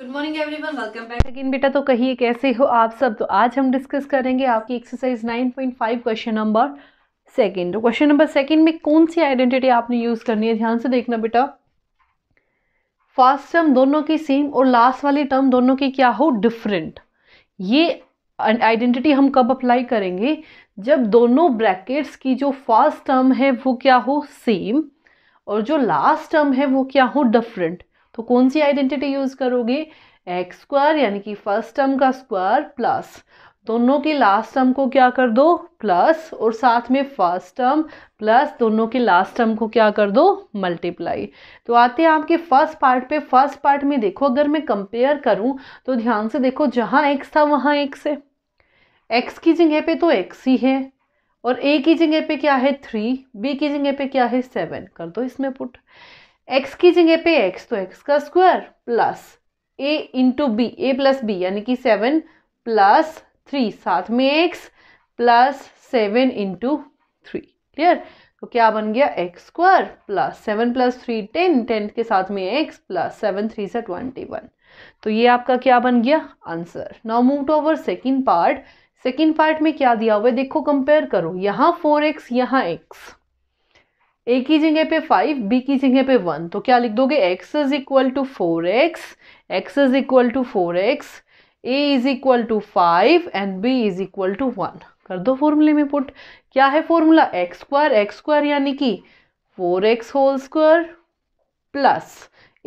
good बेटा तो कहिए कैसे हो आप सब तो आज हम डिस्कस करेंगे आपकी exercise 9.5 question number second question number second में कौन सी आइडेंटिटी आपने यूज़ करनी है ध्यान से देखना बेटा फर्स्ट टर्म दोनों की सेम और लास्ट वाली टर्म दोनों की क्या हो डिफरेंट ये आइडेंटिटी हम कब अप्लाई करेंगे जब दोनों ब्रैकेट्स की जो फर्स्ट टर्म है वो क्या हो सेम और जो लास्ट टर्म है वो क्या हो डिफरेंट तो कौन सी आइडेंटिटी यूज़ करोगे एक्स स्क्वायर यानी कि फर्स्ट टर्म का स्क्वायर प्लस दोनों के लास्ट टर्म को क्या कर दो प्लस और साथ में फर्स्ट टर्म प्लस दोनों के लास्ट टर्म को क्या कर दो मल्टीप्लाई तो आते हैं आपके फर्स्ट पार्ट पे फर्स्ट पार्ट में देखो अगर मैं कंपेयर करूं तो ध्यान से देखो जहां एक्स था वहां एक्स है एक्स की जगह पे तो एक्स ही है और ए की जगह पे क्या है थ्री बी की जगह पे क्या है सेवन कर दो इसमें पुट एक्स की जगह पे एक्स तो एक्स का square plus A into B A plus B यानी कि सेवन प्लस थ्री साथ में X plus seven into three clear तो क्या बन गया x square plus seven plus three ten ten के साथ में एक्स प्लस सेवन थ्री से ट्वेंटी वन तो ये आपका क्या बन गया answer now move to over second part second part में क्या दिया हुआ है देखो कंपेयर करो यहाँ फोर एक्स यहाँ एक्स ए की जगह पे फाइव बी की जगह पे वन तो क्या लिख दोगे X is equal to four X X is equal to four X A is equal to five and B is equal to one कर दो फॉर्मूले में पुट क्या है formula X square X square यानी कि four X whole square plus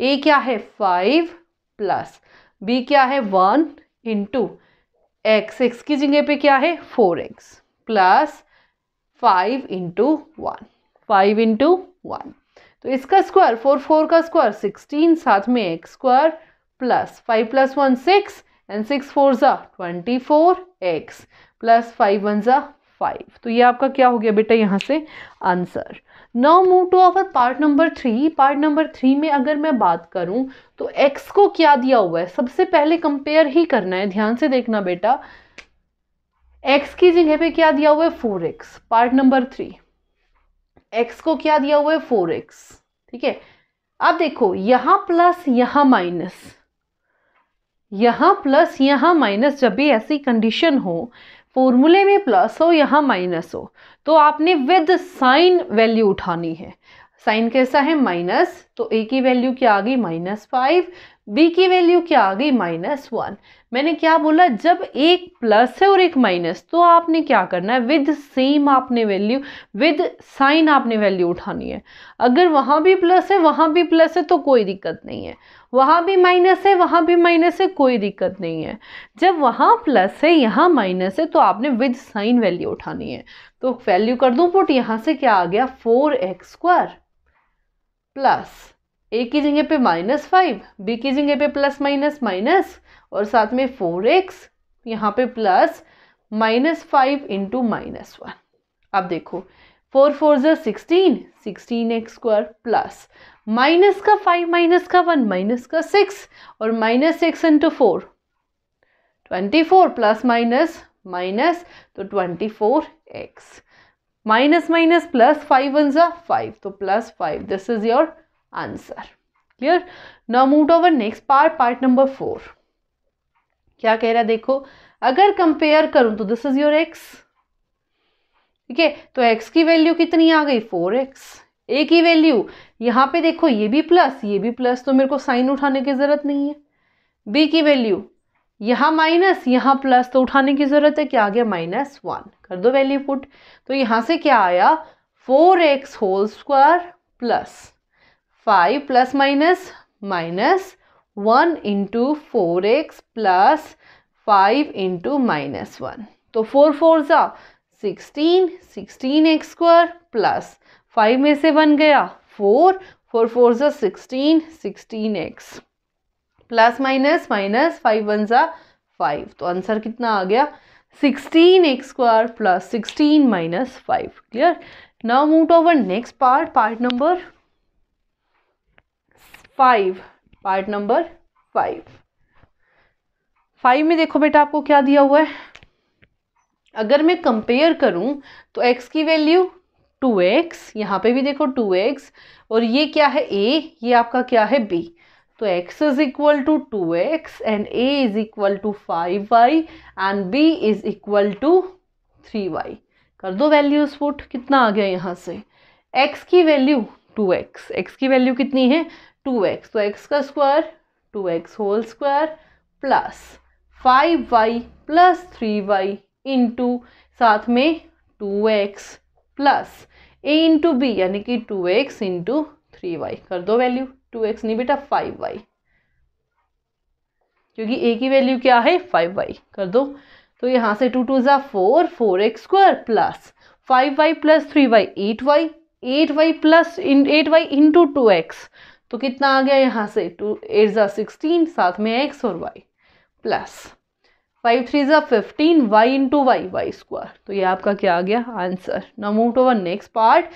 A क्या है फाइव प्लस बी क्या है वन इंटू एक्स एक्स की जगह पे क्या है four X plus five into one five into one तो इसका स्क्वायर फोर फोर का स्क्वायर सिक्सटीन साथ में X square plus five plus one six and six four ज़ा twenty four X plus five one ज़ा फाइव तो ये आपका क्या हो गया बेटा यहाँ से answer now move to our part number three part number three में अगर मैं बात करूँ तो एक्स को क्या दिया हुआ है सबसे पहले कंपेयर ही करना है ध्यान से देखना बेटा एक्स की जगह पे क्या दिया हुआ है four X part number three X को क्या दिया हुआ है फोर एक्स ठीक है अब देखो यहां प्लस यहां माइनस यहां प्लस यहां माइनस जब भी ऐसी कंडीशन हो फॉर्मूले में प्लस हो यहां माइनस हो तो आपने विद साइन वैल्यू उठानी है साइन कैसा है माइनस तो ए की वैल्यू क्या आ गई माइनस फाइव b की वैल्यू क्या आ गई माइनस वन मैंने क्या बोला जब एक प्लस है और एक माइनस तो आपने क्या करना है विद सेम आपने वैल्यू विद साइन आपने वैल्यू उठानी है अगर वहाँ भी प्लस है वहाँ भी प्लस है तो कोई दिक्कत नहीं है वहाँ भी माइनस है वहाँ भी माइनस है कोई दिक्कत नहीं है जब वहाँ प्लस है यहाँ माइनस है तो आपने विद साइन वैल्यू उठानी है तो वैल्यू कर दूँ पुट यहाँ से क्या आ गया four X square plus A की जगह पे माइनस फाइव बी की जगह पे प्लस माइनस माइनस और साथ में फोर एक्स यहाँ पे plus minus five into minus one अब देखो फोर फोर जो sixteen sixteen X square plus minus का फाइव माइनस का वन माइनस का सिक्स और minus six into four twenty four plus minus minus तो twenty four X minus minus plus five one जो five तो plus five this is your answer clear now move over next part part number four क्या कह रहा है देखो अगर compare करूं तो दिस इज योर एक्स ठीक है तो एक्स की वैल्यू कितनी आ गई फोर एक्स ए की वैल्यू यहां पे देखो ये भी प्लस ये भी प्लस तो मेरे को साइन उठाने की ज़रूरत नहीं है बी की वैल्यू यहां माइनस यहां प्लस तो उठाने की ज़रूरत है क्या आ गया माइनस वन कर दो वैल्यू पुट तो यहां से क्या आया four X whole square plus five plus minus minus one into four X plus five into minus one तो फोर फोर ज़ा sixteen sixteen X square plus five में से बन गया फोर फोर फोर ज़ा sixteen sixteen X plus minus minus five one ज़ा five तो answer कितना आ गया sixteen X square plus sixteen minus five clear now move to our next part part number five part number five five में देखो बेटा आपको क्या दिया हुआ है अगर मैं कंपेयर करूं तो x की वैल्यू टू एक्स यहाँ पर भी देखो टू एक्स और ये क्या है a ये आपका क्या है b तो x is equal to two X and A is equal to five Y and B is equal to three Y कर दो वैल्यूज पुट कितना आ गया यहाँ से x की वैल्यू टू एक्स एक्स की वैल्यू कितनी है टू एक्स तो एक्स का square two X whole square plus five Y plus three Y into साथ में two X plus A into B यानी कि two X into three Y कर दो वैल्यू टू एक्स नहीं बेटा फाइव वाई क्योंकि ए की वैल्यू क्या है फाइव वाई कर दो तो यहाँ से टू टू ज़ा four four X square plus five Y plus three Y eight Y eight Y plus eight Y into two X तो कितना आ गया यहाँ से टू एट ज़ा सिक्सटीन साथ में एक्स और वाई प्लस फाइव थ्री ज़ा fifteen Y into Y Y square तो ये आपका क्या आ गया answer now move to one next part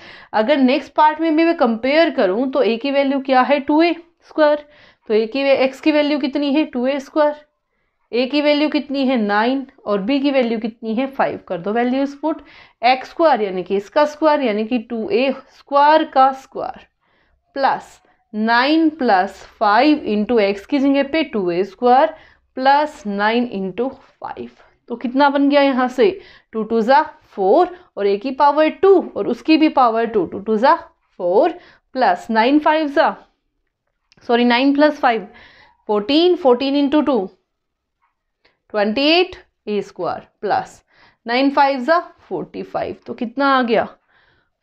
अगर नेक्स्ट पार्ट में भी मैं कंपेयर करूँ तो ए की वैल्यू क्या है टू ए स्क्वायर तो ए की एक्स की वैल्यू कितनी है टू ए स्क्वायर ए की वैल्यू कितनी है नाइन और बी की वैल्यू कितनी है फाइव कर दो वैल्यू स्पुट एक्स स्क्वायर यानी कि इसका स्क्वायर यानी कि टू ए स्क्वायर का square plus nine plus five into X की जगह पे two A square plus nine into five तो कितना बन गया यहाँ से टू टू ज़ा फोर और ए की पावर टू और उसकी भी पावर टू टू टू ज़ा फोर प्लस नाइन फाइव ज़ा sorry nine plus five fourteen fourteen into two twenty eight A square plus nine five ज़ा फोर्टी फाइव तो कितना आ गया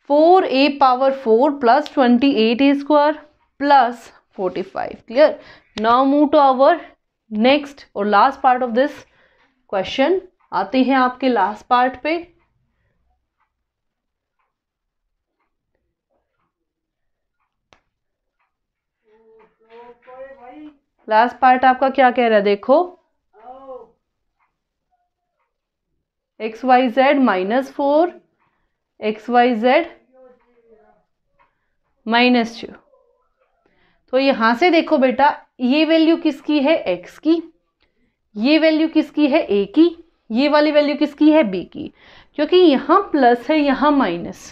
four A power four plus twenty eight A square forty 45 clear now move to our next और last part of this question आते हैं आपके last part पे लास्ट पार्ट आपका क्या कह रहा है देखो x y z minus four x y z minus two तो यहाँ से देखो बेटा ये वैल्यू किसकी है एक्स की ये वैल्यू किसकी है ए की ये वाली वैल्यू किसकी है बी की क्योंकि यहाँ प्लस है यहाँ माइनस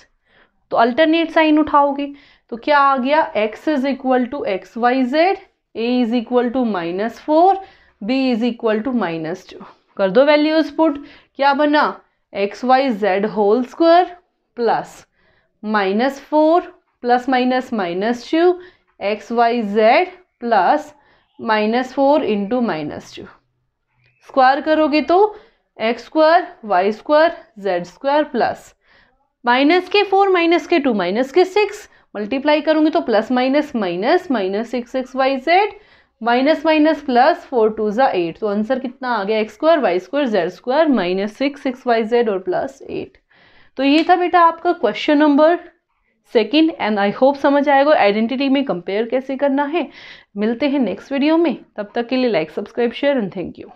तो अल्टरनेट साइन उठाओगे तो क्या आ गया x is equal to x y z a is equal to minus four b is equal to minus two कर दो वैल्यूज पुट क्या बना x y z whole square plus minus four plus minus minus two x y z plus minus four into minus two square करोगे तो x square y square z square plus minus के four minus के two minus के six multiply करूंगी तो plus minus minus minus six x y z minus minus plus four two ज़ा eight तो answer कितना आ गया x square y square z square minus six x y z और प्लस एट तो ये था बेटा आपका question number second and I hope समझ आएगा आइडेंटिटी में कंपेयर कैसे करना है मिलते हैं नेक्स्ट वीडियो में तब तक के लिए like subscribe share and thank you